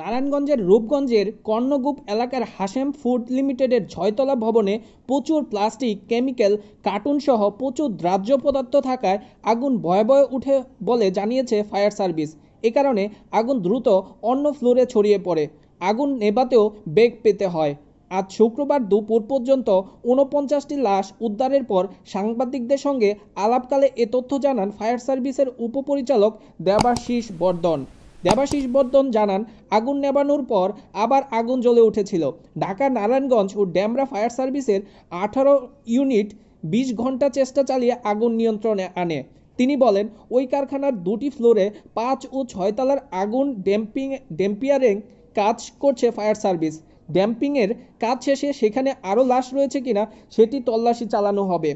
নারায়ণগঞ্জের রূপগঞ্জের কর্ণগুপ এলাকার হাসেম ফুড লিমিটেডের ছয়তলা ভবনে প্রচুর প্লাস্টিক কেমিক্যাল কার্টুনসহ প্রচুর দ্রাহ্য পদার্থ থাকায় আগুন ভয়ে ভয়ে উঠে বলে জানিয়েছে ফায়ার সার্ভিস এ কারণে আগুন দ্রুত অন্য ফ্লোরে ছড়িয়ে পড়ে আগুন নেবাতেও বেগ পেতে হয় আজ শুক্রবার দুপুর পর্যন্ত ঊনপঞ্চাশটি লাশ উদ্ধারের পর সাংবাদিকদের সঙ্গে আলাপকালে এ তথ্য জানান ফায়ার সার্ভিসের উপপরিচালক দেবাশিস বর্ধন দেবাশিস বর্ধন জানান আগুন নেবানোর পর আবার আগুন জ্বলে উঠেছিল ঢাকা নারায়ণগঞ্জ ও ড্যামরা ফায়ার সার্ভিসের আঠারো ইউনিট বিশ ঘন্টা চেষ্টা চালিয়ে আগুন নিয়ন্ত্রণে আনে তিনি বলেন ওই কারখানার দুটি ফ্লোরে পাঁচ ও ছয়তলার আগুন ড্যাম্পিং ড্যাম্পিয়ারিং কাজ করছে ফায়ার সার্ভিস ড্যাম্পিংয়ের কাজ শেষে সেখানে আরও লাশ রয়েছে কিনা সেটি তল্লাশি চালানো হবে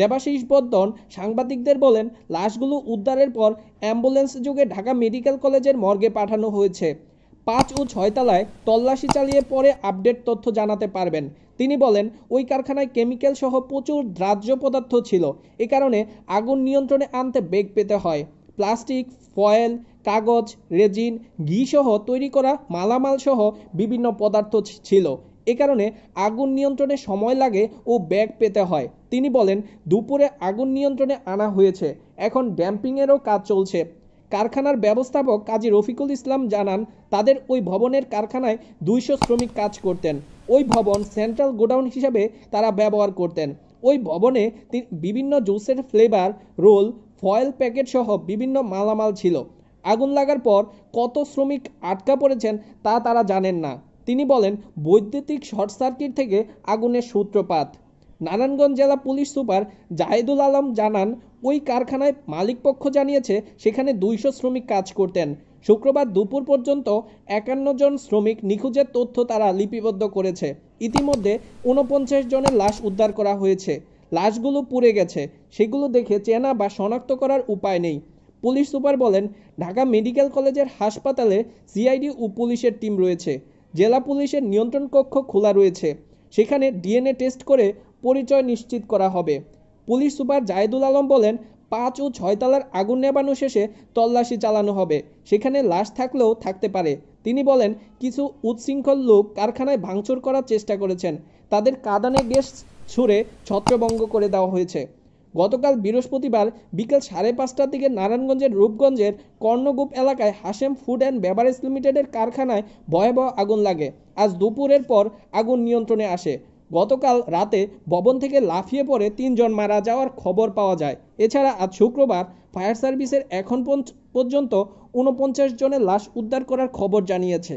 দেবাশিস বর্ধন সাংবাদিকদের বলেন লাশগুলো উদ্ধারের পর অ্যাম্বুলেন্স যোগে ঢাকা মেডিকেল কলেজের মর্গে পাঠানো হয়েছে পাঁচ ও ছয়তলায় তল্লাশি চালিয়ে পরে আপডেট তথ্য জানাতে পারবেন তিনি বলেন ওই কারখানায় কেমিক্যাল সহ প্রচুর দ্রাজ্য পদার্থ ছিল এ কারণে আগুন নিয়ন্ত্রণে আনতে বেগ পেতে হয় প্লাস্টিক ফয়েল কাগজ রেজিন ঘি সহ তৈরি করা মালামাল সহ বিভিন্ন পদার্থ ছিল এ কারণে আগুন নিয়ন্ত্রণে সময় লাগে ও ব্যাগ পেতে হয় তিনি বলেন দুপুরে আগুন নিয়ন্ত্রণে আনা হয়েছে এখন ড্যাম্পিংয়েরও কাজ চলছে কারখানার ব্যবস্থাপক কাজী রফিকুল ইসলাম জানান তাদের ওই ভবনের কারখানায় দুইশো শ্রমিক কাজ করতেন ওই ভবন সেন্ট্রাল গোডাউন হিসাবে তারা ব্যবহার করতেন ওই ভবনে বিভিন্ন জুসের ফ্লেভার রোল ফয়েল প্যাকেট সহ বিভিন্ন মালামাল ছিল আগুন লাগার পর কত শ্রমিক আটকা পড়েছেন তা তারা জানেন না তিনি বলেন বৈদ্যুতিক শর্ট সার্কিট থেকে আগুনের সূত্রপাত নারায়ণগঞ্জ জেলা পুলিশ সুপার জাহেদুল আলম জানান ওই কারখানায় মালিকপক্ষ জানিয়েছে সেখানে দুইশো শ্রমিক কাজ করতেন শুক্রবার দুপুর পর্যন্ত একান্ন জন শ্রমিক নিখোঁজের তথ্য তারা লিপিবদ্ধ করেছে ইতিমধ্যে উনপঞ্চাশ জনের লাশ উদ্ধার করা হয়েছে লাশগুলো পুড়ে গেছে সেগুলো দেখে চেনা বা শনাক্ত করার উপায় নেই পুলিশ সুপার বলেন ঢাকা মেডিকেল কলেজের হাসপাতালে সিআইডি ও পুলিশের টিম রয়েছে জেলা পুলিশের নিয়ন্ত্রণ কক্ষ খোলা রয়েছে সেখানে ডিএনএ টেস্ট করে পরিচয় নিশ্চিত করা হবে পুলিশ সুপার জায়দুল আলম বলেন পাঁচ ও ছয়তলার আগুন নেবানো শেষে তল্লাশি চালানো হবে সেখানে লাশ থাকলেও থাকতে পারে তিনি বলেন কিছু উচ্ছৃঙ্খল লোক কারখানায় ভাঙচুর করার চেষ্টা করেছেন তাদের কাদানে গ্যাস ছুড়ে ছত্রভঙ্গ করে দেওয়া হয়েছে গতকাল বৃহস্পতিবার বিকেল সাড়ে পাঁচটার দিকে নারায়ণগঞ্জের রূপগঞ্জের কর্ণগূপ এলাকায় হাসেম ফুড অ্যান্ড বেভারেজ লিমিটেডের কারখানায় ভয়াবহ আগুন লাগে আজ দুপুরের পর আগুন নিয়ন্ত্রণে আসে গতকাল রাতে ভবন থেকে লাফিয়ে পড়ে তিনজন মারা যাওয়ার খবর পাওয়া যায় এছাড়া আজ শুক্রবার ফায়ার সার্ভিসের এখন পর্যন্ত উনপঞ্চাশ জনের লাশ উদ্ধার করার খবর জানিয়েছে